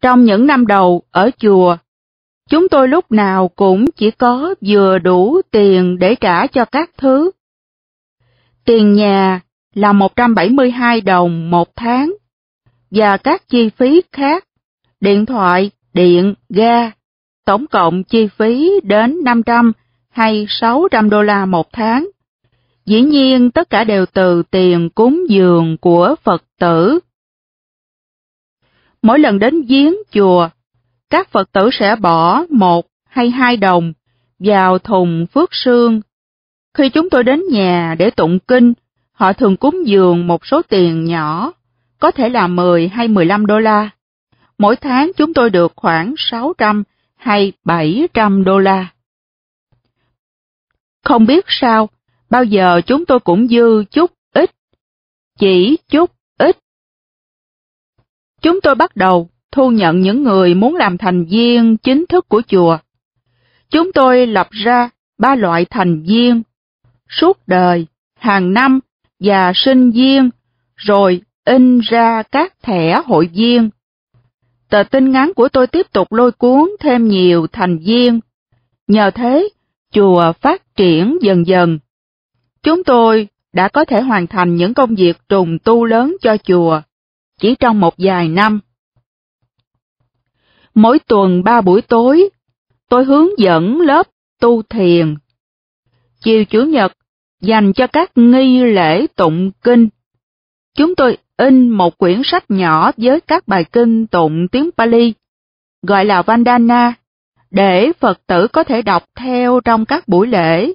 Trong những năm đầu ở chùa, chúng tôi lúc nào cũng chỉ có vừa đủ tiền để trả cho các thứ. Tiền nhà là 172 đồng một tháng và các chi phí khác, điện thoại, điện, ga, tổng cộng chi phí đến 500 hay 600 đô la một tháng. Dĩ nhiên tất cả đều từ tiền cúng dường của Phật tử mỗi lần đến giếng chùa, các Phật tử sẽ bỏ một hay hai đồng vào thùng phước sương. Khi chúng tôi đến nhà để tụng kinh, họ thường cúng dường một số tiền nhỏ, có thể là 10 hay 15 đô la. Mỗi tháng chúng tôi được khoảng 600 hay 700 đô la. Không biết sao, bao giờ chúng tôi cũng dư chút ít, chỉ chút Chúng tôi bắt đầu thu nhận những người muốn làm thành viên chính thức của chùa. Chúng tôi lập ra ba loại thành viên, suốt đời, hàng năm và sinh viên, rồi in ra các thẻ hội viên. Tờ tin ngắn của tôi tiếp tục lôi cuốn thêm nhiều thành viên. Nhờ thế, chùa phát triển dần dần. Chúng tôi đã có thể hoàn thành những công việc trùng tu lớn cho chùa chỉ trong một vài năm. Mỗi tuần ba buổi tối, tôi hướng dẫn lớp tu thiền. Chiều Chủ nhật, dành cho các nghi lễ tụng kinh. Chúng tôi in một quyển sách nhỏ với các bài kinh tụng tiếng Pali, gọi là Vandana, để Phật tử có thể đọc theo trong các buổi lễ.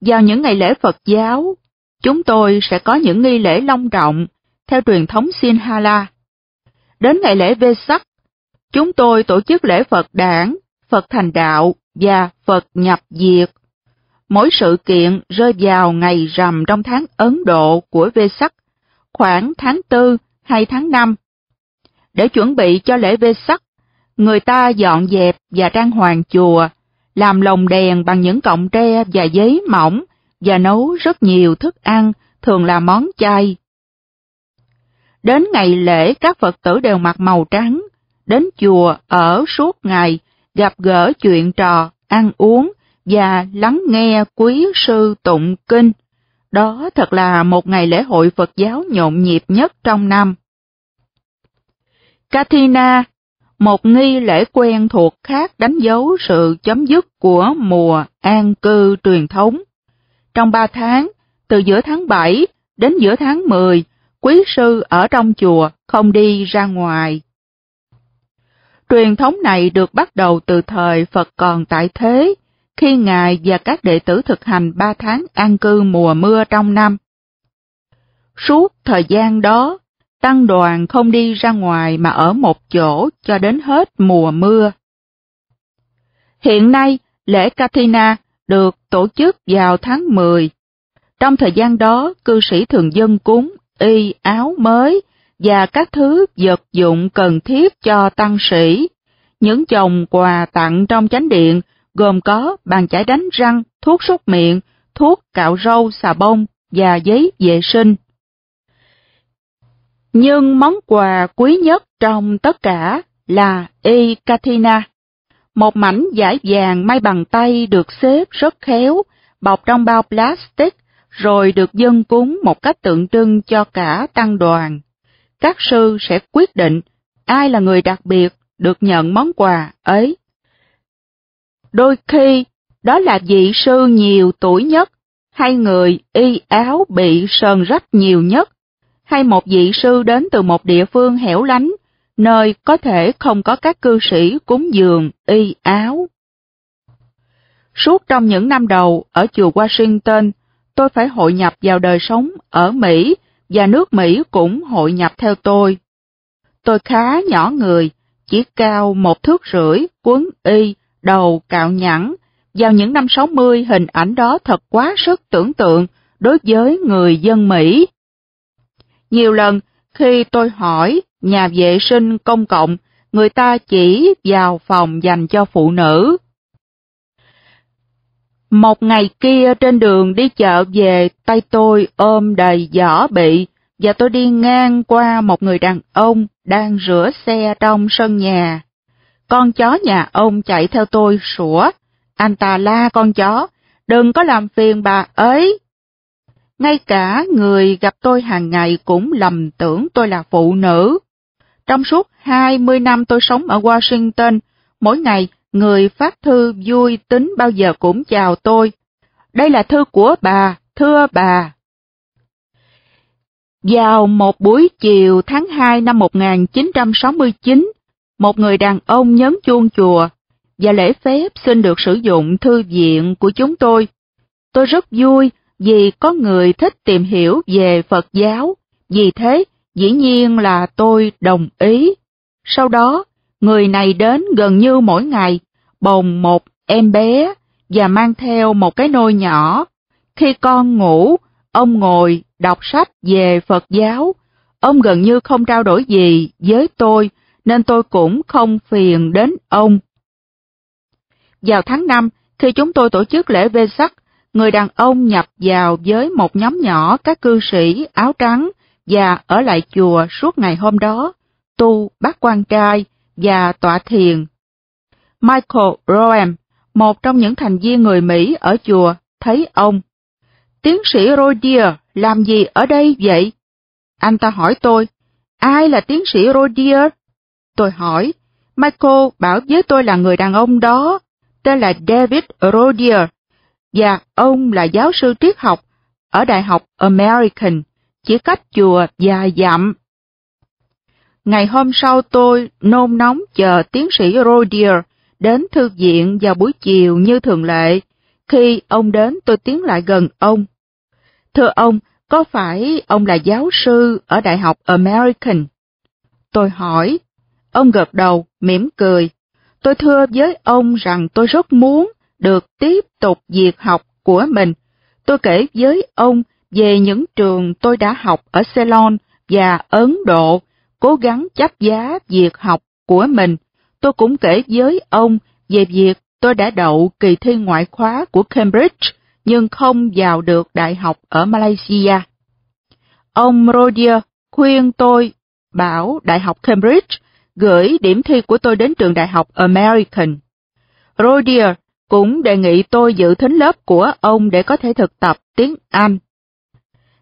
Vào những ngày lễ Phật giáo, chúng tôi sẽ có những nghi lễ long trọng theo truyền thống Sinhala. Đến ngày lễ Vesak, chúng tôi tổ chức lễ Phật đảng, Phật thành đạo và Phật nhập diệt. Mỗi sự kiện rơi vào ngày rằm trong tháng Ấn Độ của Vesak, khoảng tháng 4 hay tháng 5. Để chuẩn bị cho lễ Vesak, người ta dọn dẹp và trang hoàng chùa, làm lồng đèn bằng những cọng tre và giấy mỏng và nấu rất nhiều thức ăn, thường là món chay Đến ngày lễ các Phật tử đều mặc màu trắng, đến chùa ở suốt ngày, gặp gỡ chuyện trò, ăn uống và lắng nghe quý sư tụng kinh. Đó thật là một ngày lễ hội Phật giáo nhộn nhịp nhất trong năm. Katina, một nghi lễ quen thuộc khác đánh dấu sự chấm dứt của mùa an cư truyền thống. Trong ba tháng, từ giữa tháng 7 đến giữa tháng 10, quý sư ở trong chùa không đi ra ngoài. Truyền thống này được bắt đầu từ thời Phật còn tại thế, khi Ngài và các đệ tử thực hành ba tháng an cư mùa mưa trong năm. Suốt thời gian đó, tăng đoàn không đi ra ngoài mà ở một chỗ cho đến hết mùa mưa. Hiện nay, lễ Katina được tổ chức vào tháng 10. Trong thời gian đó, cư sĩ thường dân cúng y áo mới và các thứ vật dụng cần thiết cho tăng sĩ. Những chồng quà tặng trong chánh điện gồm có bàn chải đánh răng, thuốc súc miệng, thuốc cạo râu, xà bông và giấy vệ sinh. Nhưng món quà quý nhất trong tất cả là y Katina, một mảnh vải vàng may bằng tay được xếp rất khéo, bọc trong bao plastic rồi được dân cúng một cách tượng trưng cho cả tăng đoàn. Các sư sẽ quyết định ai là người đặc biệt được nhận món quà ấy. Đôi khi, đó là vị sư nhiều tuổi nhất, hay người y áo bị sờn rách nhiều nhất, hay một vị sư đến từ một địa phương hẻo lánh, nơi có thể không có các cư sĩ cúng dường y áo. Suốt trong những năm đầu ở chùa Washington, tôi phải hội nhập vào đời sống ở Mỹ và nước Mỹ cũng hội nhập theo tôi. Tôi khá nhỏ người, chỉ cao một thước rưỡi, quấn y, đầu cạo nhẵn. Vào những năm 60, hình ảnh đó thật quá sức tưởng tượng đối với người dân Mỹ. Nhiều lần, khi tôi hỏi nhà vệ sinh công cộng, người ta chỉ vào phòng dành cho phụ nữ. Một ngày kia trên đường đi chợ về, tay tôi ôm đầy giỏ bị, và tôi đi ngang qua một người đàn ông đang rửa xe trong sân nhà. Con chó nhà ông chạy theo tôi sủa, anh ta la con chó, đừng có làm phiền bà ấy. Ngay cả người gặp tôi hàng ngày cũng lầm tưởng tôi là phụ nữ. Trong suốt 20 năm tôi sống ở Washington, mỗi ngày Người phát thư vui tính bao giờ cũng chào tôi. Đây là thư của bà, thưa bà. Vào một buổi chiều tháng 2 năm 1969, một người đàn ông nhấn chuông chùa và lễ phép xin được sử dụng thư viện của chúng tôi. Tôi rất vui vì có người thích tìm hiểu về Phật giáo, vì thế dĩ nhiên là tôi đồng ý. Sau đó, người này đến gần như mỗi ngày bồng một em bé và mang theo một cái nôi nhỏ. Khi con ngủ, ông ngồi đọc sách về Phật giáo. Ông gần như không trao đổi gì với tôi, nên tôi cũng không phiền đến ông. Vào tháng 5, khi chúng tôi tổ chức lễ vê sắc, người đàn ông nhập vào với một nhóm nhỏ các cư sĩ áo trắng và ở lại chùa suốt ngày hôm đó, tu bát quan trai và tọa thiền Michael Roem, một trong những thành viên người Mỹ ở chùa, thấy ông. Tiến sĩ Rodier làm gì ở đây vậy? Anh ta hỏi tôi, ai là tiến sĩ Rodier? Tôi hỏi, Michael bảo với tôi là người đàn ông đó, tên là David Rodier, và ông là giáo sư triết học ở Đại học American, chỉ cách chùa vài dặm. Ngày hôm sau tôi nôn nóng chờ tiến sĩ Rodier đến thư viện vào buổi chiều như thường lệ. Khi ông đến tôi tiến lại gần ông. Thưa ông, có phải ông là giáo sư ở Đại học American? Tôi hỏi. Ông gật đầu, mỉm cười. Tôi thưa với ông rằng tôi rất muốn được tiếp tục việc học của mình. Tôi kể với ông về những trường tôi đã học ở Ceylon và Ấn Độ, cố gắng chấp giá việc học của mình tôi cũng kể với ông về việc tôi đã đậu kỳ thi ngoại khóa của Cambridge nhưng không vào được đại học ở Malaysia. Ông Rodier khuyên tôi bảo Đại học Cambridge gửi điểm thi của tôi đến trường đại học American. Rodier cũng đề nghị tôi dự thính lớp của ông để có thể thực tập tiếng Anh.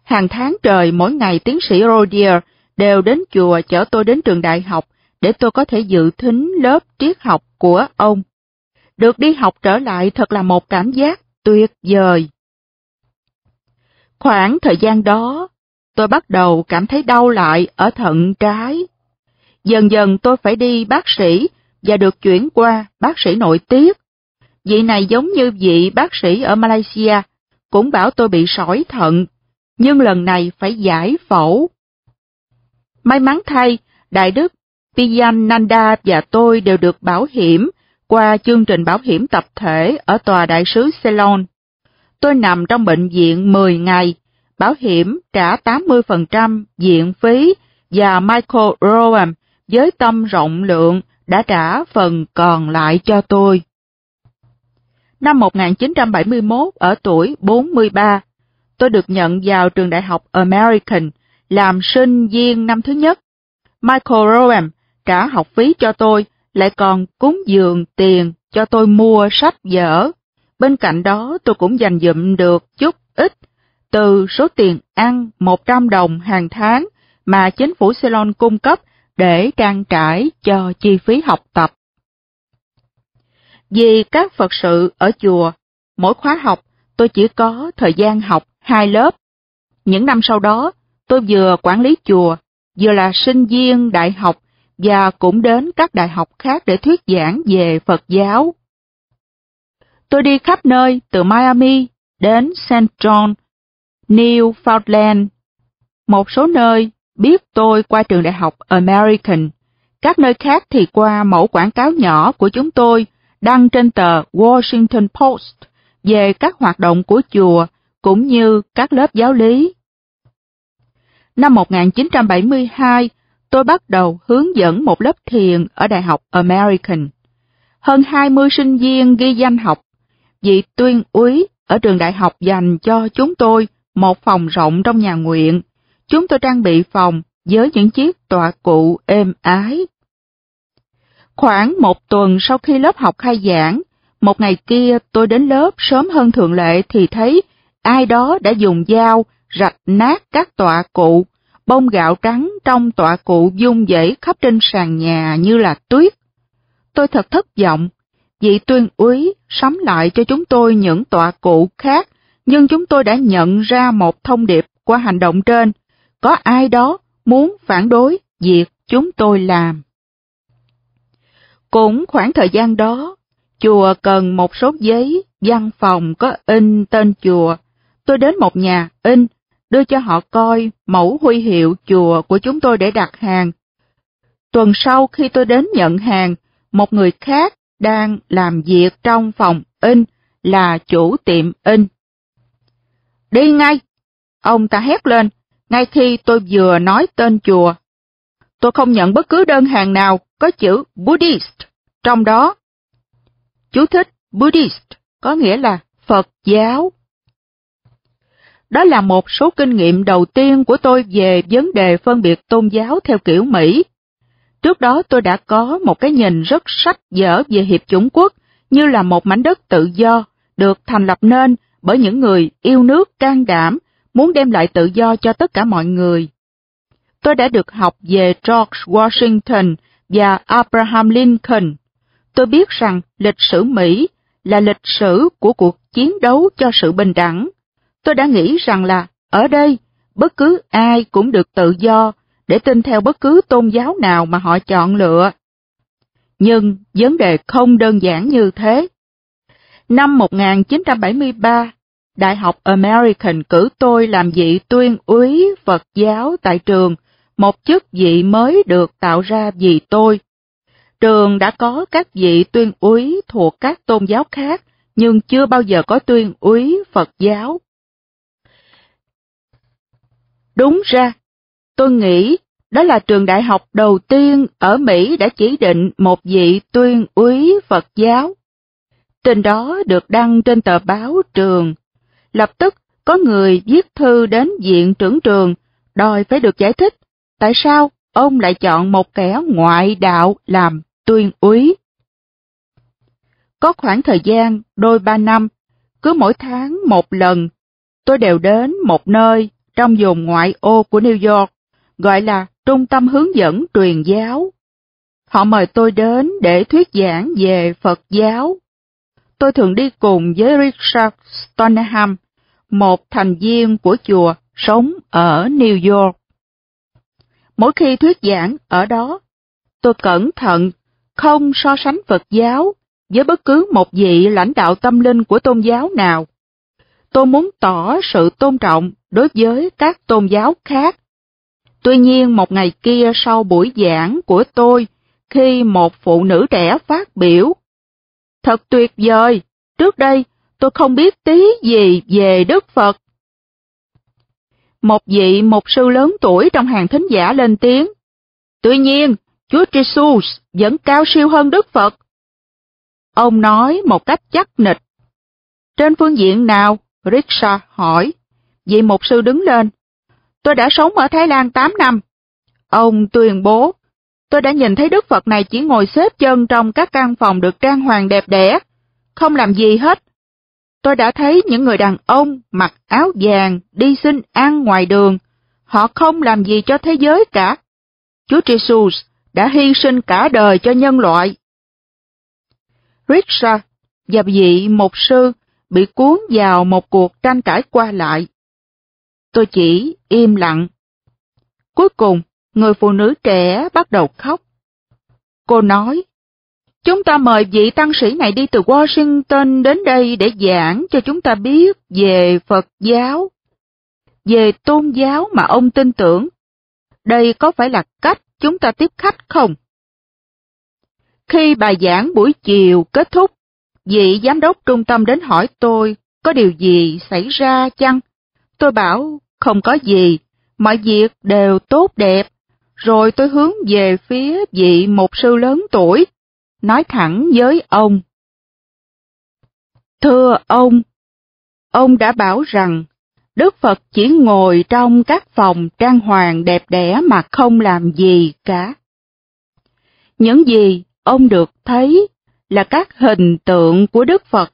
Hàng tháng trời mỗi ngày tiến sĩ Rodier đều đến chùa chở tôi đến trường đại học để tôi có thể dự thính lớp triết học của ông. Được đi học trở lại thật là một cảm giác tuyệt vời. Khoảng thời gian đó, tôi bắt đầu cảm thấy đau lại ở thận trái. Dần dần tôi phải đi bác sĩ và được chuyển qua bác sĩ nội tiết. Vị này giống như vị bác sĩ ở Malaysia, cũng bảo tôi bị sỏi thận, nhưng lần này phải giải phẫu. May mắn thay, Đại Đức Piyananda và tôi đều được bảo hiểm qua chương trình bảo hiểm tập thể ở Tòa Đại sứ Ceylon. Tôi nằm trong bệnh viện 10 ngày, bảo hiểm trả 80% viện phí và Michael Rowan với tâm rộng lượng đã trả phần còn lại cho tôi. Năm 1971, ở tuổi 43, tôi được nhận vào trường đại học American làm sinh viên năm thứ nhất. Michael Rowan trả học phí cho tôi, lại còn cúng dường tiền cho tôi mua sách vở. Bên cạnh đó tôi cũng dành dụm được chút ít từ số tiền ăn 100 đồng hàng tháng mà chính phủ Ceylon cung cấp để trang trải cho chi phí học tập. Vì các Phật sự ở chùa, mỗi khóa học tôi chỉ có thời gian học hai lớp. Những năm sau đó, tôi vừa quản lý chùa, vừa là sinh viên đại học và cũng đến các đại học khác để thuyết giảng về Phật giáo. Tôi đi khắp nơi từ Miami đến St. John, Newfoundland, một số nơi biết tôi qua trường đại học American, các nơi khác thì qua mẫu quảng cáo nhỏ của chúng tôi đăng trên tờ Washington Post về các hoạt động của chùa cũng như các lớp giáo lý. Năm 1972, tôi bắt đầu hướng dẫn một lớp thiền ở Đại học American. Hơn 20 sinh viên ghi danh học, vị tuyên úy ở trường đại học dành cho chúng tôi một phòng rộng trong nhà nguyện. Chúng tôi trang bị phòng với những chiếc tọa cụ êm ái. Khoảng một tuần sau khi lớp học khai giảng, một ngày kia tôi đến lớp sớm hơn thường lệ thì thấy ai đó đã dùng dao rạch nát các tọa cụ bông gạo trắng trong tọa cụ dung dãy khắp trên sàn nhà như là tuyết. Tôi thật thất vọng, vị tuyên úy sắm lại cho chúng tôi những tọa cụ khác, nhưng chúng tôi đã nhận ra một thông điệp qua hành động trên, có ai đó muốn phản đối việc chúng tôi làm. Cũng khoảng thời gian đó, chùa cần một số giấy văn phòng có in tên chùa. Tôi đến một nhà in đưa cho họ coi mẫu huy hiệu chùa của chúng tôi để đặt hàng. Tuần sau khi tôi đến nhận hàng, một người khác đang làm việc trong phòng in là chủ tiệm in. Đi ngay! Ông ta hét lên, ngay khi tôi vừa nói tên chùa. Tôi không nhận bất cứ đơn hàng nào có chữ Buddhist trong đó. Chú thích Buddhist có nghĩa là Phật giáo. Đó là một số kinh nghiệm đầu tiên của tôi về vấn đề phân biệt tôn giáo theo kiểu Mỹ. Trước đó tôi đã có một cái nhìn rất sách dở về Hiệp chủng quốc như là một mảnh đất tự do được thành lập nên bởi những người yêu nước can đảm muốn đem lại tự do cho tất cả mọi người. Tôi đã được học về George Washington và Abraham Lincoln. Tôi biết rằng lịch sử Mỹ là lịch sử của cuộc chiến đấu cho sự bình đẳng, Tôi đã nghĩ rằng là ở đây bất cứ ai cũng được tự do để tin theo bất cứ tôn giáo nào mà họ chọn lựa. Nhưng vấn đề không đơn giản như thế. Năm 1973, Đại học American cử tôi làm vị tuyên úy Phật giáo tại trường, một chức vị mới được tạo ra vì tôi. Trường đã có các vị tuyên úy thuộc các tôn giáo khác, nhưng chưa bao giờ có tuyên úy Phật giáo Đúng ra, tôi nghĩ đó là trường đại học đầu tiên ở Mỹ đã chỉ định một vị tuyên úy Phật giáo. Tin đó được đăng trên tờ báo trường. Lập tức có người viết thư đến viện trưởng trường đòi phải được giải thích tại sao ông lại chọn một kẻ ngoại đạo làm tuyên úy. Có khoảng thời gian đôi ba năm, cứ mỗi tháng một lần, tôi đều đến một nơi trong vùng ngoại ô của New York, gọi là Trung tâm Hướng dẫn Truyền giáo. Họ mời tôi đến để thuyết giảng về Phật giáo. Tôi thường đi cùng với Richard Stoneham, một thành viên của chùa sống ở New York. Mỗi khi thuyết giảng ở đó, tôi cẩn thận không so sánh Phật giáo với bất cứ một vị lãnh đạo tâm linh của tôn giáo nào tôi muốn tỏ sự tôn trọng đối với các tôn giáo khác. Tuy nhiên một ngày kia sau buổi giảng của tôi, khi một phụ nữ trẻ phát biểu, Thật tuyệt vời, trước đây tôi không biết tí gì về Đức Phật. Một vị mục sư lớn tuổi trong hàng thính giả lên tiếng, Tuy nhiên, Chúa Jesus vẫn cao siêu hơn Đức Phật. Ông nói một cách chắc nịch. Trên phương diện nào, Rickshaw hỏi. Vị mục sư đứng lên. Tôi đã sống ở Thái Lan 8 năm. Ông tuyên bố, tôi đã nhìn thấy Đức Phật này chỉ ngồi xếp chân trong các căn phòng được trang hoàng đẹp đẽ, không làm gì hết. Tôi đã thấy những người đàn ông mặc áo vàng đi xin ăn ngoài đường, họ không làm gì cho thế giới cả. Chúa Jesus đã hy sinh cả đời cho nhân loại. Richard và vị mục sư bị cuốn vào một cuộc tranh cãi qua lại. Tôi chỉ im lặng. Cuối cùng, người phụ nữ trẻ bắt đầu khóc. Cô nói, chúng ta mời vị tăng sĩ này đi từ Washington đến đây để giảng cho chúng ta biết về Phật giáo, về tôn giáo mà ông tin tưởng. Đây có phải là cách chúng ta tiếp khách không? Khi bài giảng buổi chiều kết thúc, Vị giám đốc trung tâm đến hỏi tôi có điều gì xảy ra chăng? Tôi bảo không có gì, mọi việc đều tốt đẹp. Rồi tôi hướng về phía vị một sư lớn tuổi, nói thẳng với ông. Thưa ông, ông đã bảo rằng Đức Phật chỉ ngồi trong các phòng trang hoàng đẹp đẽ mà không làm gì cả. Những gì ông được thấy là các hình tượng của Đức Phật,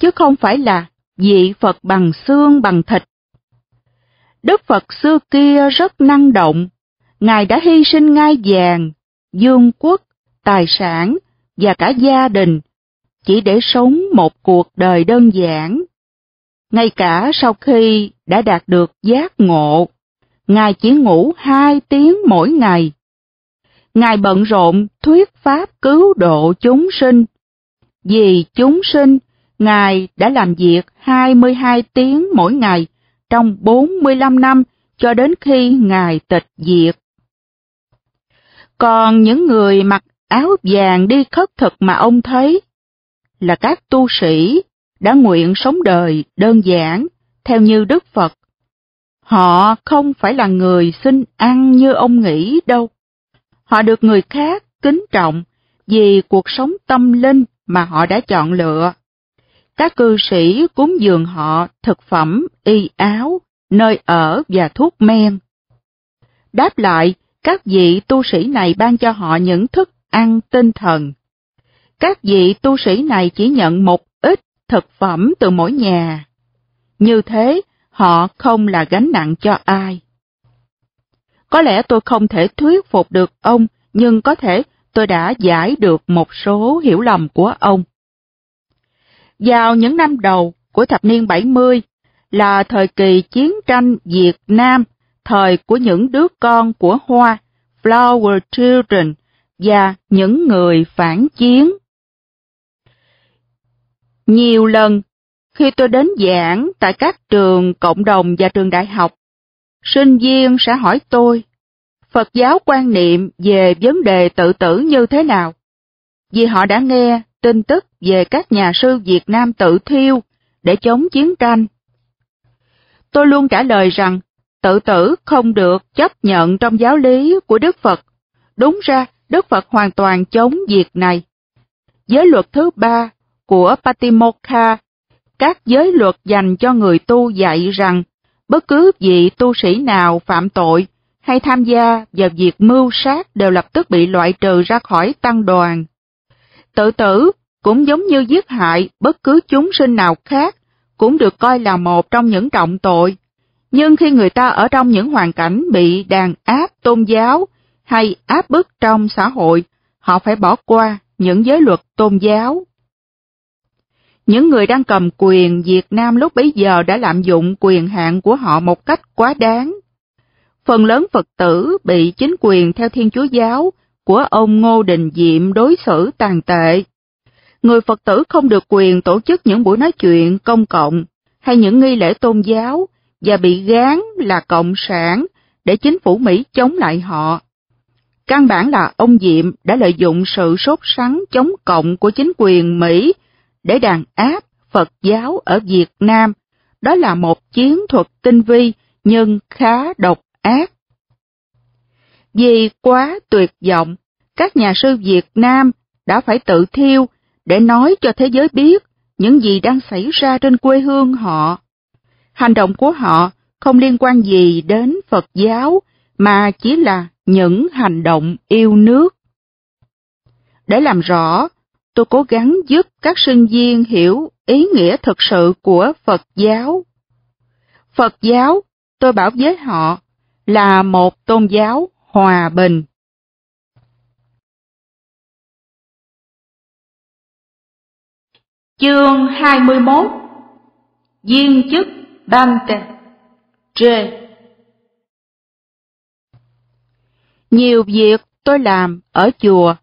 chứ không phải là vị Phật bằng xương bằng thịt. Đức Phật xưa kia rất năng động, Ngài đã hy sinh ngai vàng, dương quốc, tài sản và cả gia đình, chỉ để sống một cuộc đời đơn giản. Ngay cả sau khi đã đạt được giác ngộ, Ngài chỉ ngủ hai tiếng mỗi ngày Ngài bận rộn thuyết pháp cứu độ chúng sinh. Vì chúng sinh, Ngài đã làm việc 22 tiếng mỗi ngày trong 45 năm cho đến khi Ngài tịch diệt. Còn những người mặc áo vàng đi khất thực mà ông thấy là các tu sĩ đã nguyện sống đời đơn giản theo như Đức Phật. Họ không phải là người xin ăn như ông nghĩ đâu. Họ được người khác kính trọng vì cuộc sống tâm linh mà họ đã chọn lựa. Các cư sĩ cúng dường họ thực phẩm, y áo, nơi ở và thuốc men. Đáp lại, các vị tu sĩ này ban cho họ những thức ăn tinh thần. Các vị tu sĩ này chỉ nhận một ít thực phẩm từ mỗi nhà. Như thế, họ không là gánh nặng cho ai. Có lẽ tôi không thể thuyết phục được ông, nhưng có thể tôi đã giải được một số hiểu lầm của ông. Vào những năm đầu của thập niên 70 là thời kỳ chiến tranh Việt Nam, thời của những đứa con của Hoa, Flower Children, và những người phản chiến. Nhiều lần, khi tôi đến giảng tại các trường cộng đồng và trường đại học, sinh viên sẽ hỏi tôi, Phật giáo quan niệm về vấn đề tự tử như thế nào? Vì họ đã nghe tin tức về các nhà sư Việt Nam tự thiêu để chống chiến tranh. Tôi luôn trả lời rằng tự tử không được chấp nhận trong giáo lý của Đức Phật. Đúng ra, Đức Phật hoàn toàn chống việc này. Giới luật thứ ba của Patimokkha, các giới luật dành cho người tu dạy rằng Bất cứ vị tu sĩ nào phạm tội hay tham gia vào việc mưu sát đều lập tức bị loại trừ ra khỏi tăng đoàn. Tự tử cũng giống như giết hại bất cứ chúng sinh nào khác cũng được coi là một trong những trọng tội. Nhưng khi người ta ở trong những hoàn cảnh bị đàn áp tôn giáo hay áp bức trong xã hội, họ phải bỏ qua những giới luật tôn giáo. Những người đang cầm quyền Việt Nam lúc bấy giờ đã lạm dụng quyền hạn của họ một cách quá đáng. Phần lớn Phật tử bị chính quyền theo Thiên Chúa Giáo của ông Ngô Đình Diệm đối xử tàn tệ. Người Phật tử không được quyền tổ chức những buổi nói chuyện công cộng hay những nghi lễ tôn giáo và bị gán là cộng sản để chính phủ Mỹ chống lại họ. Căn bản là ông Diệm đã lợi dụng sự sốt sắng chống cộng của chính quyền Mỹ để đàn áp Phật giáo ở Việt Nam. Đó là một chiến thuật tinh vi nhưng khá độc ác. Vì quá tuyệt vọng, các nhà sư Việt Nam đã phải tự thiêu để nói cho thế giới biết những gì đang xảy ra trên quê hương họ. Hành động của họ không liên quan gì đến Phật giáo mà chỉ là những hành động yêu nước. Để làm rõ tôi cố gắng giúp các sinh viên hiểu ý nghĩa thực sự của Phật giáo. Phật giáo, tôi bảo với họ, là một tôn giáo hòa bình. Chương 21 Viên chức Dante J Nhiều việc tôi làm ở chùa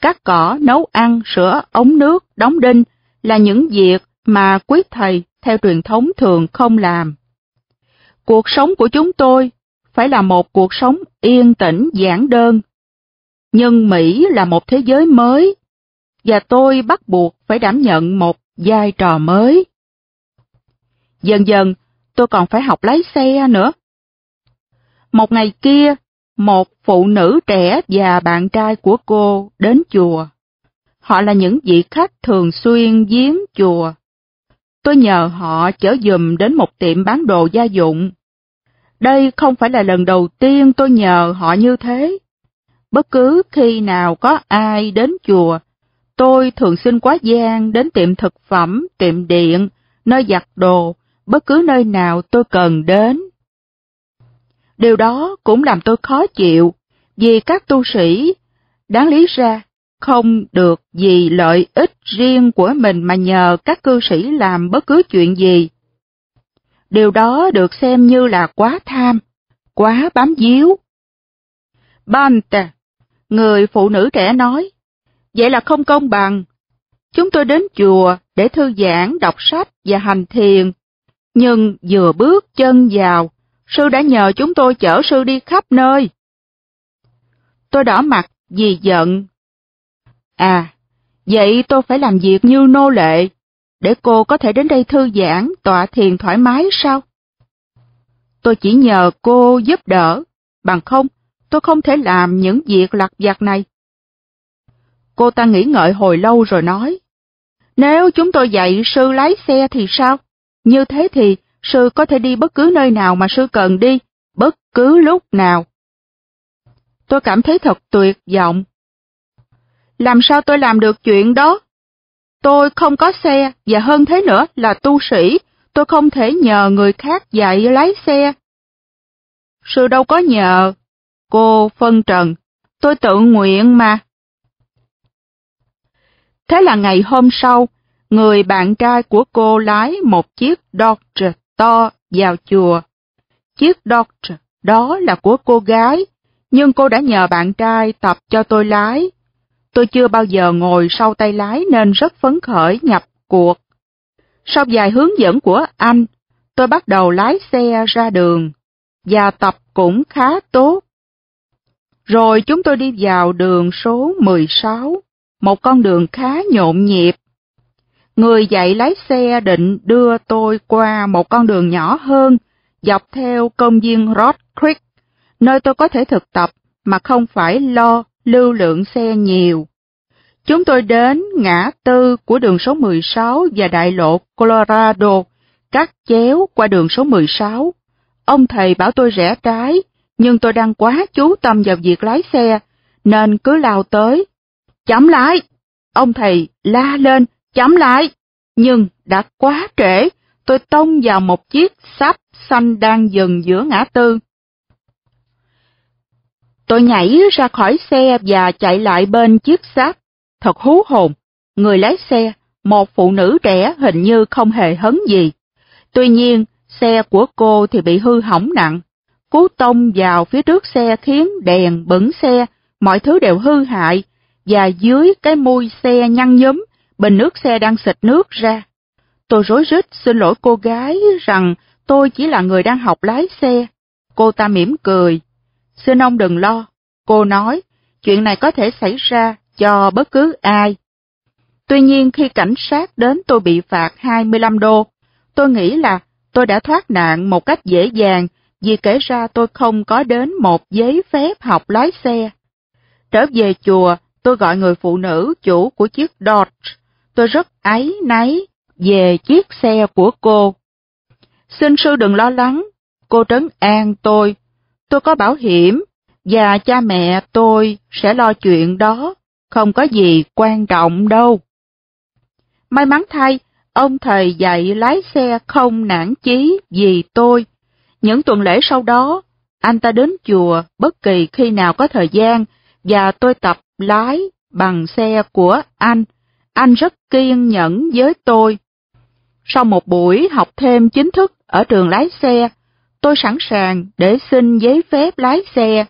cắt cỏ, nấu ăn, sửa ống nước, đóng đinh là những việc mà quý thầy theo truyền thống thường không làm. Cuộc sống của chúng tôi phải là một cuộc sống yên tĩnh giản đơn. Nhưng Mỹ là một thế giới mới, và tôi bắt buộc phải đảm nhận một vai trò mới. Dần dần, tôi còn phải học lái xe nữa. Một ngày kia, một phụ nữ trẻ và bạn trai của cô đến chùa. Họ là những vị khách thường xuyên viếng chùa. Tôi nhờ họ chở dùm đến một tiệm bán đồ gia dụng. Đây không phải là lần đầu tiên tôi nhờ họ như thế. Bất cứ khi nào có ai đến chùa, tôi thường xin quá gian đến tiệm thực phẩm, tiệm điện, nơi giặt đồ, bất cứ nơi nào tôi cần đến. Điều đó cũng làm tôi khó chịu, vì các tu sĩ, đáng lý ra, không được vì lợi ích riêng của mình mà nhờ các cư sĩ làm bất cứ chuyện gì. Điều đó được xem như là quá tham, quá bám díu. Bante, người phụ nữ trẻ nói, vậy là không công bằng. Chúng tôi đến chùa để thư giãn, đọc sách và hành thiền, nhưng vừa bước chân vào sư đã nhờ chúng tôi chở sư đi khắp nơi. Tôi đỏ mặt vì giận. À, vậy tôi phải làm việc như nô lệ, để cô có thể đến đây thư giãn, tọa thiền thoải mái sao? Tôi chỉ nhờ cô giúp đỡ, bằng không tôi không thể làm những việc lặt vặt này. Cô ta nghĩ ngợi hồi lâu rồi nói, nếu chúng tôi dạy sư lái xe thì sao? Như thế thì sư có thể đi bất cứ nơi nào mà sư cần đi, bất cứ lúc nào. Tôi cảm thấy thật tuyệt vọng. Làm sao tôi làm được chuyện đó? Tôi không có xe, và hơn thế nữa là tu sĩ, tôi không thể nhờ người khác dạy lái xe. Sư đâu có nhờ. Cô phân trần, tôi tự nguyện mà. Thế là ngày hôm sau, người bạn trai của cô lái một chiếc Dodge to vào chùa. Chiếc Dodge đó là của cô gái, nhưng cô đã nhờ bạn trai tập cho tôi lái. Tôi chưa bao giờ ngồi sau tay lái nên rất phấn khởi nhập cuộc. Sau vài hướng dẫn của anh, tôi bắt đầu lái xe ra đường, và tập cũng khá tốt. Rồi chúng tôi đi vào đường số 16, một con đường khá nhộn nhịp Người dạy lái xe định đưa tôi qua một con đường nhỏ hơn, dọc theo công viên Rod Creek, nơi tôi có thể thực tập mà không phải lo lưu lượng xe nhiều. Chúng tôi đến ngã tư của đường số 16 và đại lộ Colorado, cắt chéo qua đường số 16. Ông thầy bảo tôi rẽ trái, nhưng tôi đang quá chú tâm vào việc lái xe, nên cứ lao tới. chấm lái Ông thầy la lên chậm lại. Nhưng đã quá trễ, tôi tông vào một chiếc sáp xanh đang dừng giữa ngã tư. Tôi nhảy ra khỏi xe và chạy lại bên chiếc sáp. Thật hú hồn, người lái xe, một phụ nữ trẻ hình như không hề hấn gì. Tuy nhiên, xe của cô thì bị hư hỏng nặng. Cú tông vào phía trước xe khiến đèn bẩn xe, mọi thứ đều hư hại, và dưới cái mui xe nhăn nhúm Bình nước xe đang xịt nước ra. Tôi rối rít xin lỗi cô gái rằng tôi chỉ là người đang học lái xe. Cô ta mỉm cười. Xin ông đừng lo. Cô nói, chuyện này có thể xảy ra cho bất cứ ai. Tuy nhiên khi cảnh sát đến tôi bị phạt 25 đô. Tôi nghĩ là tôi đã thoát nạn một cách dễ dàng vì kể ra tôi không có đến một giấy phép học lái xe. Trở về chùa, tôi gọi người phụ nữ chủ của chiếc Dodge tôi rất áy náy về chiếc xe của cô. Xin sư đừng lo lắng, cô trấn an tôi. Tôi có bảo hiểm và cha mẹ tôi sẽ lo chuyện đó, không có gì quan trọng đâu. May mắn thay, ông thầy dạy lái xe không nản chí vì tôi. Những tuần lễ sau đó, anh ta đến chùa bất kỳ khi nào có thời gian và tôi tập lái bằng xe của anh anh rất kiên nhẫn với tôi. Sau một buổi học thêm chính thức ở trường lái xe, tôi sẵn sàng để xin giấy phép lái xe.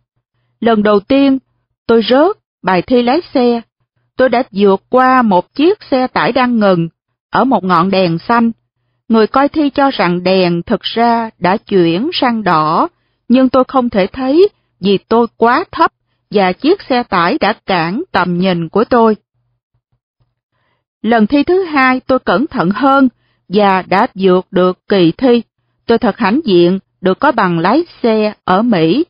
Lần đầu tiên, tôi rớt bài thi lái xe. Tôi đã vượt qua một chiếc xe tải đang ngừng ở một ngọn đèn xanh. Người coi thi cho rằng đèn thực ra đã chuyển sang đỏ, nhưng tôi không thể thấy vì tôi quá thấp và chiếc xe tải đã cản tầm nhìn của tôi. Lần thi thứ hai tôi cẩn thận hơn và đã vượt được kỳ thi. Tôi thật hãnh diện được có bằng lái xe ở Mỹ.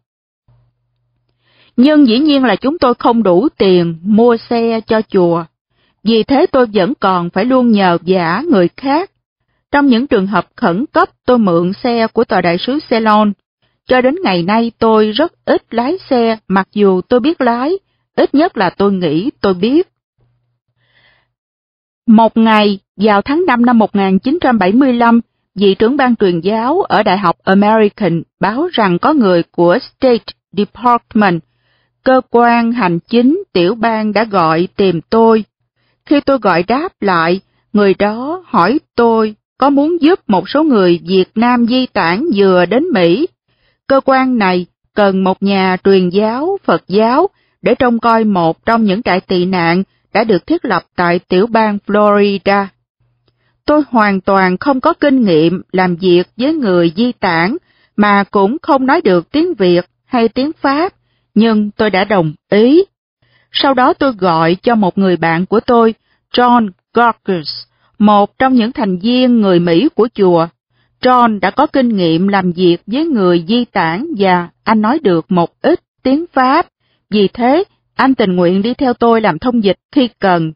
Nhưng dĩ nhiên là chúng tôi không đủ tiền mua xe cho chùa. Vì thế tôi vẫn còn phải luôn nhờ giả người khác. Trong những trường hợp khẩn cấp tôi mượn xe của tòa đại sứ Ceylon. Cho đến ngày nay tôi rất ít lái xe mặc dù tôi biết lái, ít nhất là tôi nghĩ tôi biết. Một ngày, vào tháng 5 năm 1975, vị trưởng ban truyền giáo ở Đại học American báo rằng có người của State Department, cơ quan hành chính tiểu bang đã gọi tìm tôi. Khi tôi gọi đáp lại, người đó hỏi tôi có muốn giúp một số người Việt Nam di tản vừa đến Mỹ. Cơ quan này cần một nhà truyền giáo Phật giáo để trông coi một trong những trại tị nạn đã được thiết lập tại tiểu bang Florida. Tôi hoàn toàn không có kinh nghiệm làm việc với người di tản mà cũng không nói được tiếng Việt hay tiếng Pháp, nhưng tôi đã đồng ý. Sau đó tôi gọi cho một người bạn của tôi, John Gorkus, một trong những thành viên người Mỹ của chùa. John đã có kinh nghiệm làm việc với người di tản và anh nói được một ít tiếng Pháp, vì thế anh tình nguyện đi theo tôi làm thông dịch khi cần.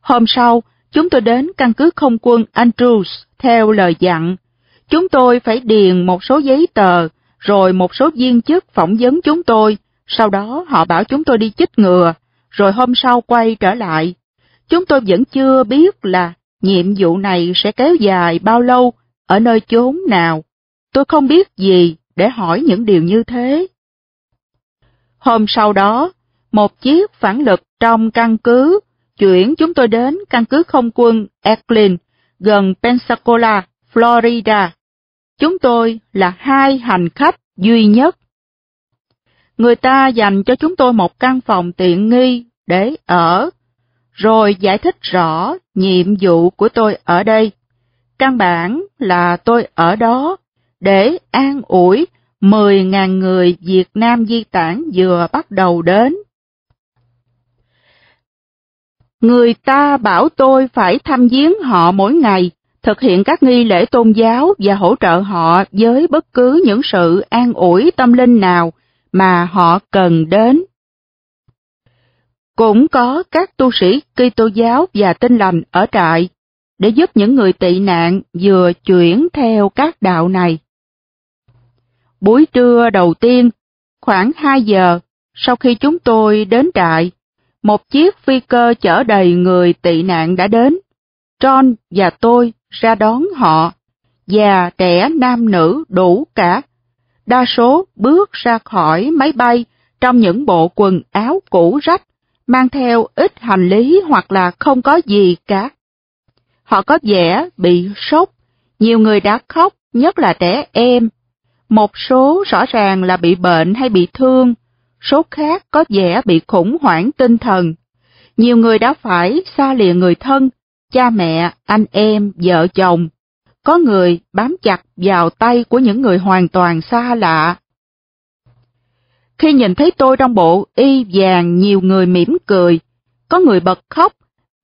Hôm sau, chúng tôi đến căn cứ không quân Andrews theo lời dặn. Chúng tôi phải điền một số giấy tờ, rồi một số viên chức phỏng vấn chúng tôi, sau đó họ bảo chúng tôi đi chích ngừa, rồi hôm sau quay trở lại. Chúng tôi vẫn chưa biết là nhiệm vụ này sẽ kéo dài bao lâu, ở nơi chốn nào. Tôi không biết gì để hỏi những điều như thế. Hôm sau đó, một chiếc phản lực trong căn cứ chuyển chúng tôi đến căn cứ không quân Eglin gần Pensacola, Florida. Chúng tôi là hai hành khách duy nhất. Người ta dành cho chúng tôi một căn phòng tiện nghi để ở, rồi giải thích rõ nhiệm vụ của tôi ở đây. Căn bản là tôi ở đó để an ủi 10.000 người Việt Nam di tản vừa bắt đầu đến. Người ta bảo tôi phải thăm viếng họ mỗi ngày, thực hiện các nghi lễ tôn giáo và hỗ trợ họ với bất cứ những sự an ủi tâm linh nào mà họ cần đến. Cũng có các tu sĩ Kitô giáo và Tin lành ở trại để giúp những người tị nạn vừa chuyển theo các đạo này. Buổi trưa đầu tiên, khoảng 2 giờ sau khi chúng tôi đến trại, một chiếc phi cơ chở đầy người tị nạn đã đến. John và tôi ra đón họ, già trẻ nam nữ đủ cả. Đa số bước ra khỏi máy bay trong những bộ quần áo cũ rách, mang theo ít hành lý hoặc là không có gì cả. Họ có vẻ bị sốt, nhiều người đã khóc, nhất là trẻ em. Một số rõ ràng là bị bệnh hay bị thương, số khác có vẻ bị khủng hoảng tinh thần. Nhiều người đã phải xa lìa người thân, cha mẹ, anh em, vợ chồng. Có người bám chặt vào tay của những người hoàn toàn xa lạ. Khi nhìn thấy tôi trong bộ y vàng nhiều người mỉm cười, có người bật khóc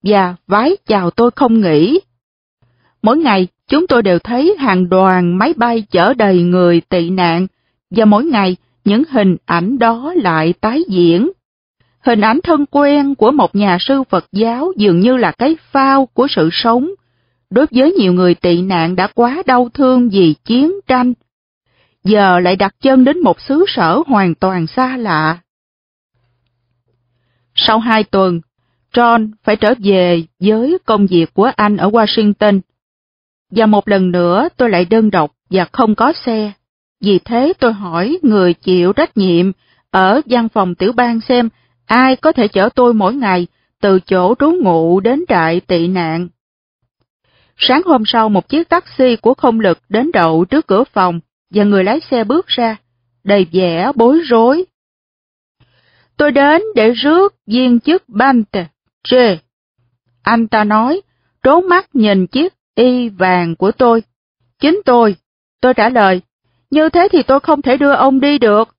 và vái chào tôi không nghĩ. Mỗi ngày chúng tôi đều thấy hàng đoàn máy bay chở đầy người tị nạn và mỗi ngày những hình ảnh đó lại tái diễn. Hình ảnh thân quen của một nhà sư Phật giáo dường như là cái phao của sự sống, đối với nhiều người tị nạn đã quá đau thương vì chiến tranh, giờ lại đặt chân đến một xứ sở hoàn toàn xa lạ. Sau hai tuần, John phải trở về với công việc của anh ở Washington. Và một lần nữa tôi lại đơn độc và không có xe. Vì thế tôi hỏi người chịu trách nhiệm ở văn phòng tiểu bang xem ai có thể chở tôi mỗi ngày từ chỗ trú ngụ đến trại tị nạn. Sáng hôm sau một chiếc taxi của không lực đến đậu trước cửa phòng và người lái xe bước ra, đầy vẻ bối rối. Tôi đến để rước viên chức Bante, Trê. Anh ta nói, trố mắt nhìn chiếc y vàng của tôi. Chính tôi. Tôi trả lời, như thế thì tôi không thể đưa ông đi được.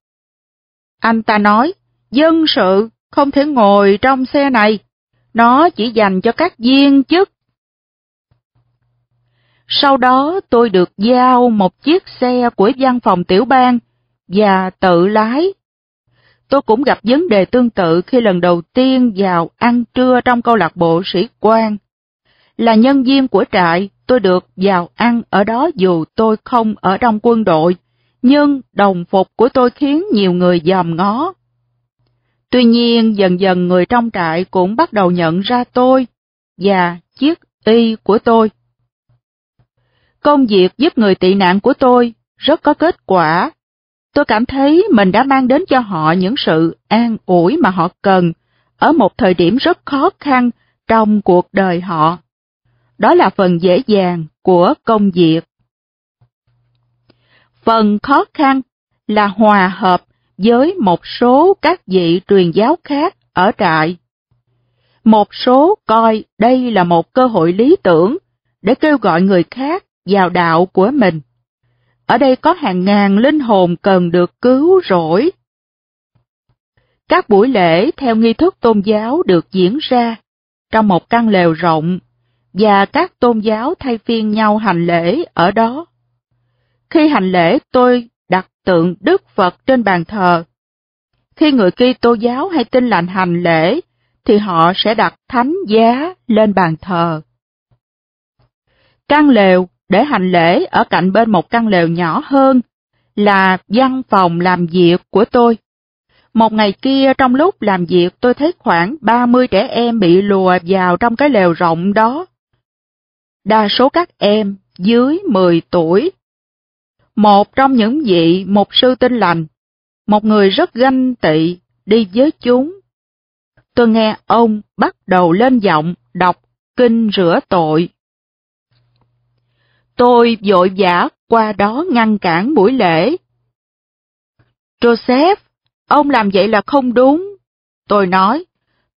Anh ta nói, dân sự không thể ngồi trong xe này, nó chỉ dành cho các viên chức. Sau đó tôi được giao một chiếc xe của văn phòng tiểu bang và tự lái. Tôi cũng gặp vấn đề tương tự khi lần đầu tiên vào ăn trưa trong câu lạc bộ sĩ quan. Là nhân viên của trại, tôi được vào ăn ở đó dù tôi không ở trong quân đội, nhưng đồng phục của tôi khiến nhiều người dòm ngó. Tuy nhiên dần dần người trong trại cũng bắt đầu nhận ra tôi và chiếc y của tôi. Công việc giúp người tị nạn của tôi rất có kết quả. Tôi cảm thấy mình đã mang đến cho họ những sự an ủi mà họ cần ở một thời điểm rất khó khăn trong cuộc đời họ đó là phần dễ dàng của công việc. Phần khó khăn là hòa hợp với một số các vị truyền giáo khác ở trại. Một số coi đây là một cơ hội lý tưởng để kêu gọi người khác vào đạo của mình. Ở đây có hàng ngàn linh hồn cần được cứu rỗi. Các buổi lễ theo nghi thức tôn giáo được diễn ra trong một căn lều rộng và các tôn giáo thay phiên nhau hành lễ ở đó. Khi hành lễ tôi đặt tượng Đức Phật trên bàn thờ. Khi người kia tô giáo hay tin lành hành lễ, thì họ sẽ đặt thánh giá lên bàn thờ. Căn lều để hành lễ ở cạnh bên một căn lều nhỏ hơn là văn phòng làm việc của tôi. Một ngày kia trong lúc làm việc tôi thấy khoảng 30 trẻ em bị lùa vào trong cái lều rộng đó đa số các em dưới 10 tuổi. Một trong những vị mục sư tinh lành, một người rất ganh tị đi với chúng. Tôi nghe ông bắt đầu lên giọng đọc kinh rửa tội. Tôi vội vã qua đó ngăn cản buổi lễ. Joseph, ông làm vậy là không đúng. Tôi nói,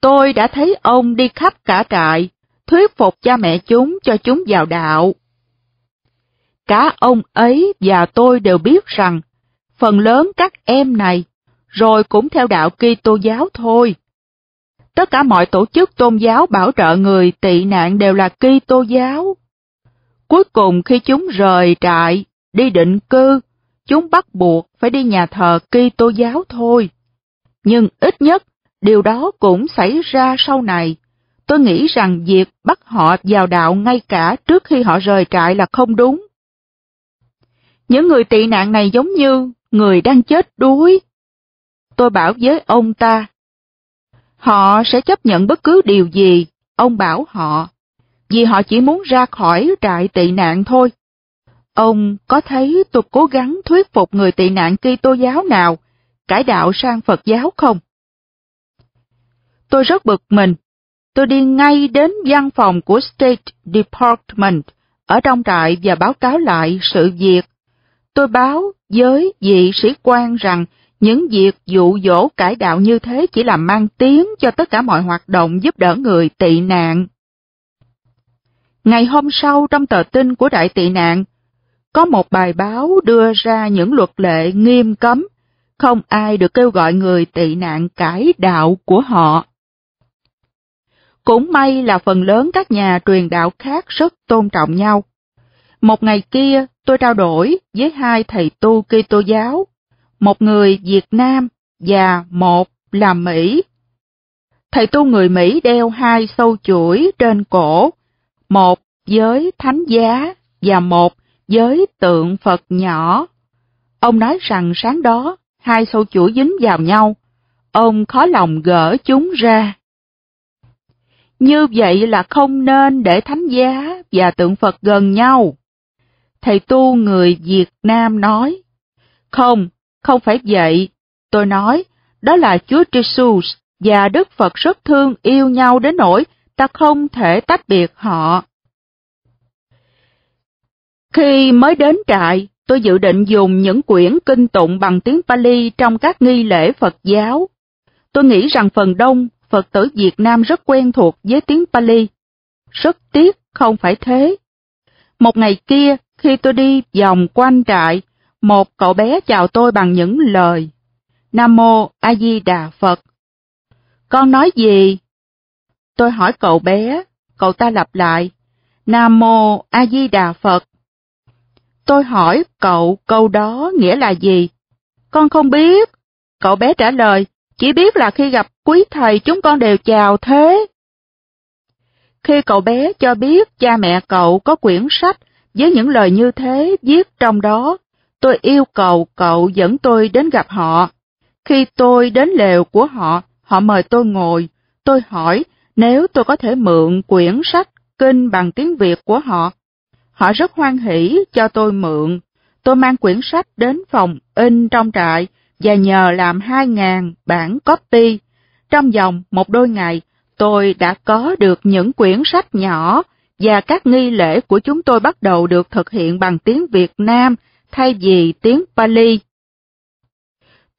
tôi đã thấy ông đi khắp cả trại, thuyết phục cha mẹ chúng cho chúng vào đạo. Cả ông ấy và tôi đều biết rằng, phần lớn các em này, rồi cũng theo đạo Kitô giáo thôi. Tất cả mọi tổ chức tôn giáo bảo trợ người tị nạn đều là Kitô giáo. Cuối cùng khi chúng rời trại, đi định cư, chúng bắt buộc phải đi nhà thờ Kitô giáo thôi. Nhưng ít nhất điều đó cũng xảy ra sau này Tôi nghĩ rằng việc bắt họ vào đạo ngay cả trước khi họ rời trại là không đúng. Những người tị nạn này giống như người đang chết đuối. Tôi bảo với ông ta, họ sẽ chấp nhận bất cứ điều gì ông bảo họ, vì họ chỉ muốn ra khỏi trại tị nạn thôi. Ông có thấy tôi cố gắng thuyết phục người tị nạn tô giáo nào cải đạo sang Phật giáo không? Tôi rất bực mình tôi đi ngay đến văn phòng của State Department ở trong trại và báo cáo lại sự việc. Tôi báo với vị sĩ quan rằng những việc dụ dỗ cải đạo như thế chỉ là mang tiếng cho tất cả mọi hoạt động giúp đỡ người tị nạn. Ngày hôm sau trong tờ tin của đại tị nạn, có một bài báo đưa ra những luật lệ nghiêm cấm, không ai được kêu gọi người tị nạn cải đạo của họ. Cũng may là phần lớn các nhà truyền đạo khác rất tôn trọng nhau. Một ngày kia, tôi trao đổi với hai thầy tu Kitô giáo, một người Việt Nam và một là Mỹ. Thầy tu người Mỹ đeo hai sâu chuỗi trên cổ, một với thánh giá và một với tượng Phật nhỏ. Ông nói rằng sáng đó, hai sâu chuỗi dính vào nhau, ông khó lòng gỡ chúng ra. Như vậy là không nên để thánh giá và tượng Phật gần nhau. Thầy tu người Việt Nam nói, không, không phải vậy. Tôi nói, đó là Chúa Jesus và Đức Phật rất thương yêu nhau đến nỗi ta không thể tách biệt họ. Khi mới đến trại, tôi dự định dùng những quyển kinh tụng bằng tiếng Pali trong các nghi lễ Phật giáo. Tôi nghĩ rằng phần đông Phật tử Việt Nam rất quen thuộc với tiếng Pali. Rất tiếc không phải thế. Một ngày kia, khi tôi đi vòng quanh trại, một cậu bé chào tôi bằng những lời Nam Mô A Di Đà Phật. Con nói gì? Tôi hỏi cậu bé, cậu ta lặp lại Nam Mô A Di Đà Phật. Tôi hỏi cậu câu đó nghĩa là gì? Con không biết. Cậu bé trả lời, chỉ biết là khi gặp quý thầy chúng con đều chào thế. Khi cậu bé cho biết cha mẹ cậu có quyển sách với những lời như thế viết trong đó, tôi yêu cầu cậu dẫn tôi đến gặp họ. Khi tôi đến lều của họ, họ mời tôi ngồi, tôi hỏi nếu tôi có thể mượn quyển sách kinh bằng tiếng Việt của họ. Họ rất hoan hỷ cho tôi mượn. Tôi mang quyển sách đến phòng in trong trại và nhờ làm hai ngàn bản copy. Trong vòng một đôi ngày, tôi đã có được những quyển sách nhỏ và các nghi lễ của chúng tôi bắt đầu được thực hiện bằng tiếng Việt Nam thay vì tiếng Pali.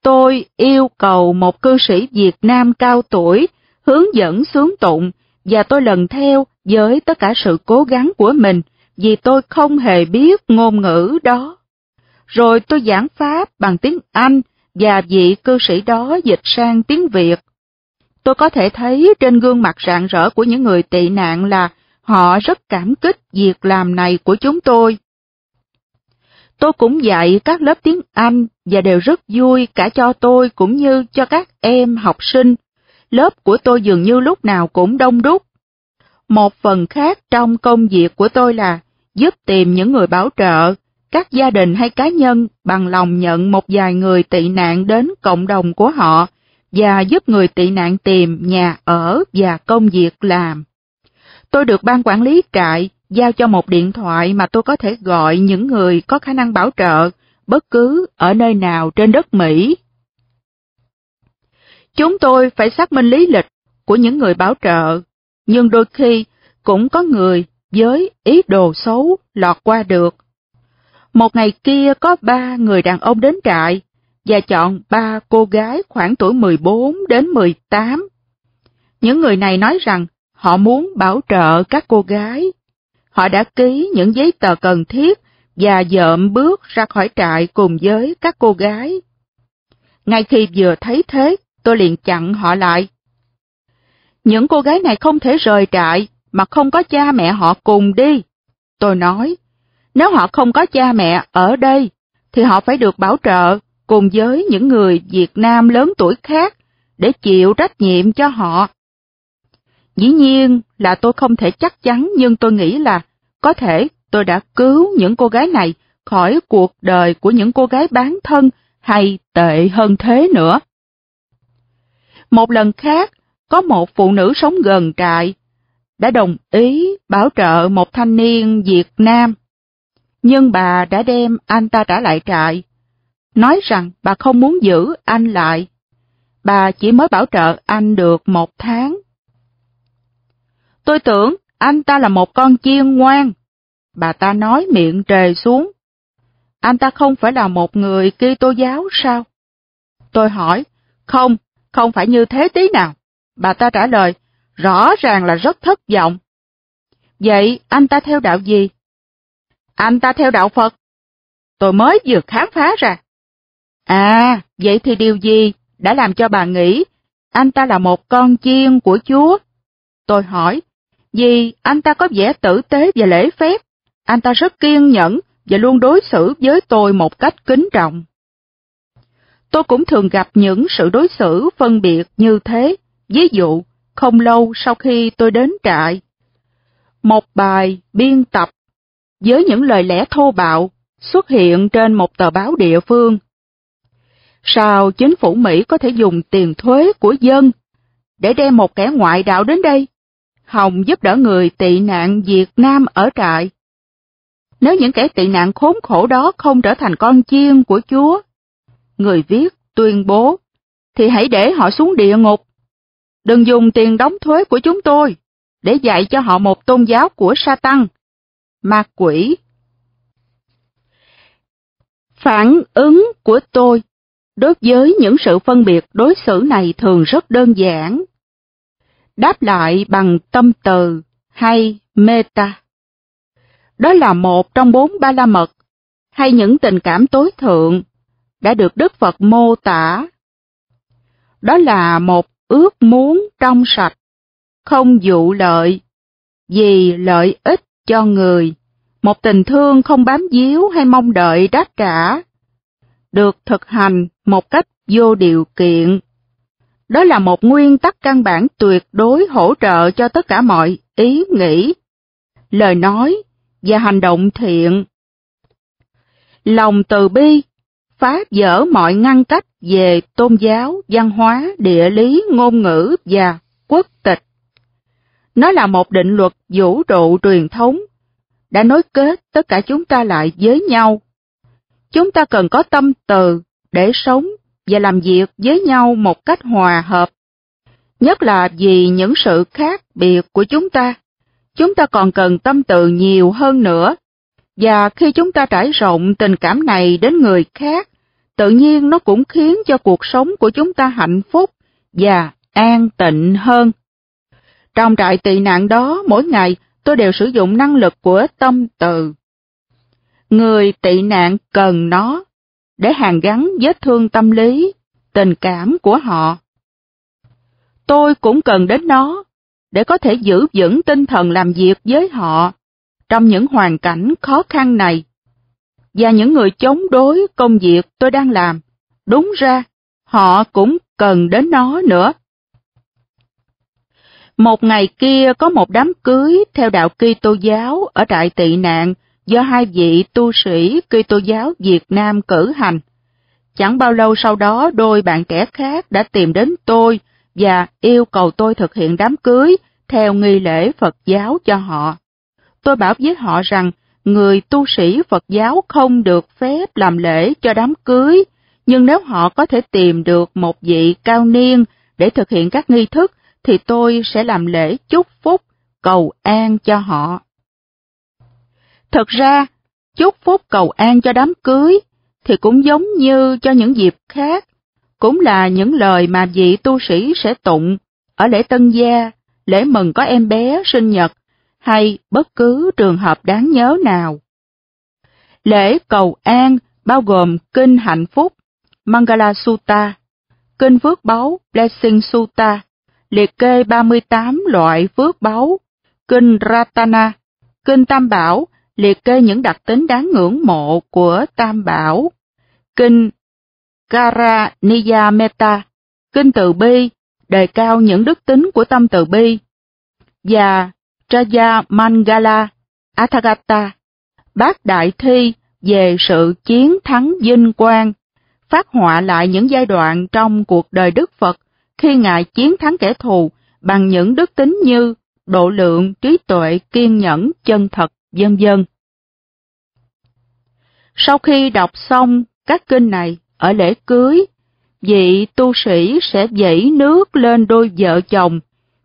Tôi yêu cầu một cư sĩ Việt Nam cao tuổi hướng dẫn sướng tụng và tôi lần theo với tất cả sự cố gắng của mình vì tôi không hề biết ngôn ngữ đó. Rồi tôi giảng pháp bằng tiếng Anh và vị cư sĩ đó dịch sang tiếng Việt. Tôi có thể thấy trên gương mặt rạng rỡ của những người tị nạn là họ rất cảm kích việc làm này của chúng tôi. Tôi cũng dạy các lớp tiếng Anh và đều rất vui cả cho tôi cũng như cho các em học sinh. Lớp của tôi dường như lúc nào cũng đông đúc. Một phần khác trong công việc của tôi là giúp tìm những người bảo trợ, các gia đình hay cá nhân bằng lòng nhận một vài người tị nạn đến cộng đồng của họ và giúp người tị nạn tìm nhà ở và công việc làm. Tôi được ban quản lý trại giao cho một điện thoại mà tôi có thể gọi những người có khả năng bảo trợ bất cứ ở nơi nào trên đất Mỹ. Chúng tôi phải xác minh lý lịch của những người bảo trợ, nhưng đôi khi cũng có người với ý đồ xấu lọt qua được. Một ngày kia có ba người đàn ông đến trại và chọn ba cô gái khoảng tuổi 14 đến 18. Những người này nói rằng họ muốn bảo trợ các cô gái. Họ đã ký những giấy tờ cần thiết và dợm bước ra khỏi trại cùng với các cô gái. Ngay khi vừa thấy thế, tôi liền chặn họ lại. Những cô gái này không thể rời trại mà không có cha mẹ họ cùng đi. Tôi nói, nếu họ không có cha mẹ ở đây, thì họ phải được bảo trợ cùng với những người Việt Nam lớn tuổi khác để chịu trách nhiệm cho họ. Dĩ nhiên là tôi không thể chắc chắn nhưng tôi nghĩ là có thể tôi đã cứu những cô gái này khỏi cuộc đời của những cô gái bán thân hay tệ hơn thế nữa. Một lần khác, có một phụ nữ sống gần trại đã đồng ý bảo trợ một thanh niên Việt Nam, nhưng bà đã đem anh ta trả lại trại nói rằng bà không muốn giữ anh lại. Bà chỉ mới bảo trợ anh được một tháng. Tôi tưởng anh ta là một con chiên ngoan, bà ta nói miệng trề xuống. Anh ta không phải là một người kỳ tô giáo sao? Tôi hỏi, không, không phải như thế tí nào. Bà ta trả lời, rõ ràng là rất thất vọng. Vậy anh ta theo đạo gì? Anh ta theo đạo Phật. Tôi mới vừa khám phá ra, À, vậy thì điều gì đã làm cho bà nghĩ anh ta là một con chiên của Chúa? Tôi hỏi, vì anh ta có vẻ tử tế và lễ phép, anh ta rất kiên nhẫn và luôn đối xử với tôi một cách kính trọng. Tôi cũng thường gặp những sự đối xử phân biệt như thế, ví dụ, không lâu sau khi tôi đến trại. Một bài biên tập với những lời lẽ thô bạo xuất hiện trên một tờ báo địa phương sao chính phủ Mỹ có thể dùng tiền thuế của dân để đem một kẻ ngoại đạo đến đây? hòng giúp đỡ người tị nạn Việt Nam ở trại. Nếu những kẻ tị nạn khốn khổ đó không trở thành con chiên của Chúa, người viết tuyên bố, thì hãy để họ xuống địa ngục. Đừng dùng tiền đóng thuế của chúng tôi để dạy cho họ một tôn giáo của sa tăng, ma quỷ. Phản ứng của tôi đối với những sự phân biệt đối xử này thường rất đơn giản. Đáp lại bằng tâm từ hay meta. Đó là một trong bốn ba la mật hay những tình cảm tối thượng đã được Đức Phật mô tả. Đó là một ước muốn trong sạch, không dụ lợi, vì lợi ích cho người, một tình thương không bám víu hay mong đợi đáp trả được thực hành một cách vô điều kiện. Đó là một nguyên tắc căn bản tuyệt đối hỗ trợ cho tất cả mọi ý nghĩ, lời nói và hành động thiện. Lòng từ bi phá vỡ mọi ngăn cách về tôn giáo, văn hóa, địa lý, ngôn ngữ và quốc tịch. Nó là một định luật vũ trụ truyền thống đã nối kết tất cả chúng ta lại với nhau chúng ta cần có tâm từ để sống và làm việc với nhau một cách hòa hợp. Nhất là vì những sự khác biệt của chúng ta, chúng ta còn cần tâm từ nhiều hơn nữa. Và khi chúng ta trải rộng tình cảm này đến người khác, tự nhiên nó cũng khiến cho cuộc sống của chúng ta hạnh phúc và an tịnh hơn. Trong trại tị nạn đó, mỗi ngày tôi đều sử dụng năng lực của tâm từ Người tị nạn cần nó để hàn gắn vết thương tâm lý, tình cảm của họ. Tôi cũng cần đến nó để có thể giữ vững tinh thần làm việc với họ trong những hoàn cảnh khó khăn này. Và những người chống đối công việc tôi đang làm, đúng ra, họ cũng cần đến nó nữa. Một ngày kia có một đám cưới theo đạo Kitô giáo ở trại tị nạn do hai vị tu sĩ Kitô giáo Việt Nam cử hành. Chẳng bao lâu sau đó đôi bạn trẻ khác đã tìm đến tôi và yêu cầu tôi thực hiện đám cưới theo nghi lễ Phật giáo cho họ. Tôi bảo với họ rằng người tu sĩ Phật giáo không được phép làm lễ cho đám cưới, nhưng nếu họ có thể tìm được một vị cao niên để thực hiện các nghi thức thì tôi sẽ làm lễ chúc phúc, cầu an cho họ. Thật ra, chúc phúc cầu an cho đám cưới thì cũng giống như cho những dịp khác, cũng là những lời mà vị tu sĩ sẽ tụng ở lễ tân gia, lễ mừng có em bé sinh nhật hay bất cứ trường hợp đáng nhớ nào. Lễ cầu an bao gồm kinh hạnh phúc Mangala Sutta, kinh phước báu Blessing Sutta, liệt kê 38 loại phước báu, kinh Ratana, kinh Tam Bảo, liệt kê những đặc tính đáng ngưỡng mộ của Tam Bảo, Kinh Karaniya meta Kinh Từ Bi, đề cao những đức tính của tâm từ bi, và Traya Mangala Athagata, bác đại thi về sự chiến thắng vinh quang, phát họa lại những giai đoạn trong cuộc đời Đức Phật khi Ngài chiến thắng kẻ thù bằng những đức tính như độ lượng, trí tuệ, kiên nhẫn, chân thật, dân dân. Sau khi đọc xong các kinh này ở lễ cưới, vị tu sĩ sẽ dãy nước lên đôi vợ chồng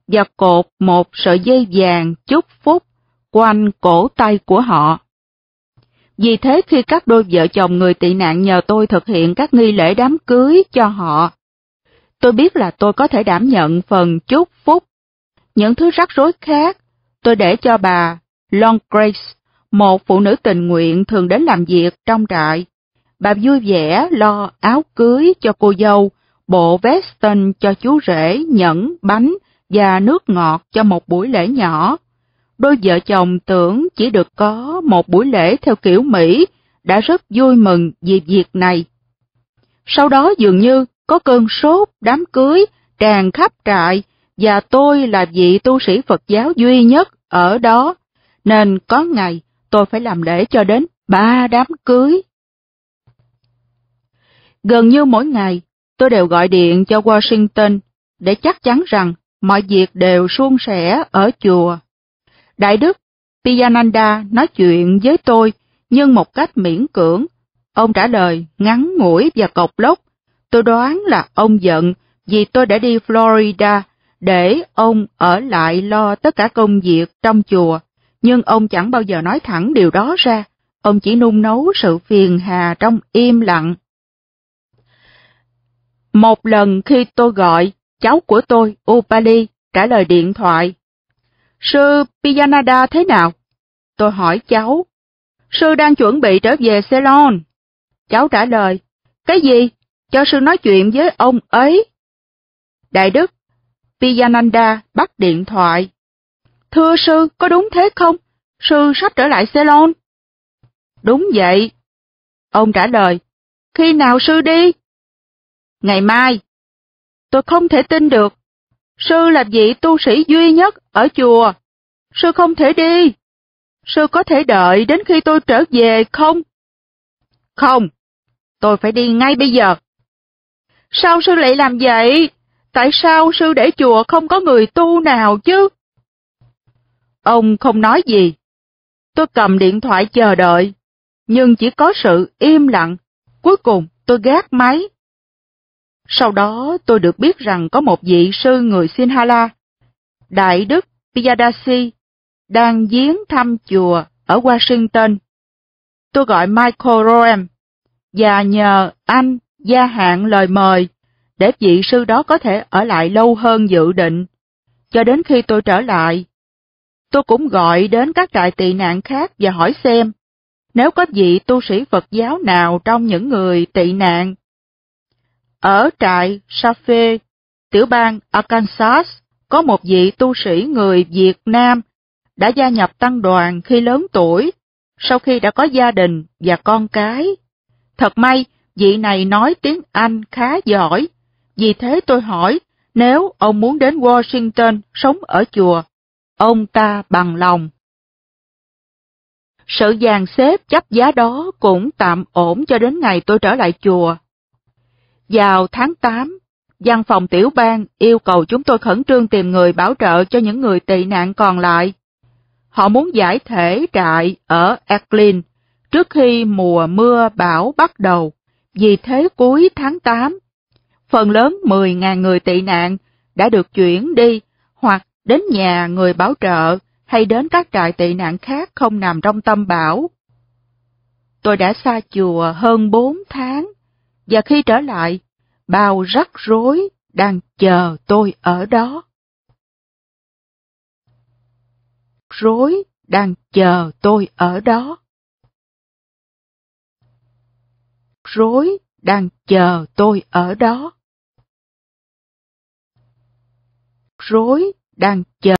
và cột một sợi dây vàng chúc phúc quanh cổ tay của họ. Vì thế khi các đôi vợ chồng người tị nạn nhờ tôi thực hiện các nghi lễ đám cưới cho họ, tôi biết là tôi có thể đảm nhận phần chúc phúc. Những thứ rắc rối khác, tôi để cho bà Long Grace một phụ nữ tình nguyện thường đến làm việc trong trại. Bà vui vẻ lo áo cưới cho cô dâu, bộ veston cho chú rể, nhẫn, bánh và nước ngọt cho một buổi lễ nhỏ. Đôi vợ chồng tưởng chỉ được có một buổi lễ theo kiểu Mỹ đã rất vui mừng vì việc này. Sau đó dường như có cơn sốt đám cưới tràn khắp trại và tôi là vị tu sĩ Phật giáo duy nhất ở đó, nên có ngày tôi phải làm lễ cho đến ba đám cưới. Gần như mỗi ngày, tôi đều gọi điện cho Washington để chắc chắn rằng mọi việc đều suôn sẻ ở chùa. Đại đức Piyananda nói chuyện với tôi nhưng một cách miễn cưỡng. Ông trả lời ngắn ngủi và cộc lốc. Tôi đoán là ông giận vì tôi đã đi Florida để ông ở lại lo tất cả công việc trong chùa nhưng ông chẳng bao giờ nói thẳng điều đó ra, ông chỉ nung nấu sự phiền hà trong im lặng. Một lần khi tôi gọi, cháu của tôi, Upali, trả lời điện thoại. Sư Piyanada thế nào? Tôi hỏi cháu. Sư đang chuẩn bị trở về Ceylon. Cháu trả lời, cái gì? Cho sư nói chuyện với ông ấy. Đại đức, Piyananda bắt điện thoại. Thưa sư, có đúng thế không? Sư sắp trở lại Ceylon. Đúng vậy. Ông trả lời, khi nào sư đi? Ngày mai. Tôi không thể tin được. Sư là vị tu sĩ duy nhất ở chùa. Sư không thể đi. Sư có thể đợi đến khi tôi trở về không? Không, tôi phải đi ngay bây giờ. Sao sư lại làm vậy? Tại sao sư để chùa không có người tu nào chứ? Ông không nói gì. Tôi cầm điện thoại chờ đợi, nhưng chỉ có sự im lặng. Cuối cùng tôi gác máy. Sau đó tôi được biết rằng có một vị sư người Sinhala, Đại Đức Piyadasi, đang viếng thăm chùa ở Washington. Tôi gọi Michael Roem và nhờ anh gia hạn lời mời để vị sư đó có thể ở lại lâu hơn dự định, cho đến khi tôi trở lại tôi cũng gọi đến các trại tị nạn khác và hỏi xem, nếu có vị tu sĩ Phật giáo nào trong những người tị nạn. Ở trại Safe, tiểu bang Arkansas, có một vị tu sĩ người Việt Nam đã gia nhập tăng đoàn khi lớn tuổi, sau khi đã có gia đình và con cái. Thật may, vị này nói tiếng Anh khá giỏi, vì thế tôi hỏi nếu ông muốn đến Washington sống ở chùa ông ta bằng lòng. Sự dàn xếp chấp giá đó cũng tạm ổn cho đến ngày tôi trở lại chùa. Vào tháng 8, văn phòng tiểu bang yêu cầu chúng tôi khẩn trương tìm người bảo trợ cho những người tị nạn còn lại. Họ muốn giải thể trại ở Eklin trước khi mùa mưa bão bắt đầu, vì thế cuối tháng 8, phần lớn 10.000 người tị nạn đã được chuyển đi hoặc đến nhà người bảo trợ hay đến các trại tị nạn khác không nằm trong tâm bảo. Tôi đã xa chùa hơn bốn tháng, và khi trở lại, bao rắc rối đang chờ tôi ở đó. Rối đang chờ tôi ở đó. Rối đang chờ tôi ở đó. Rối đang chờ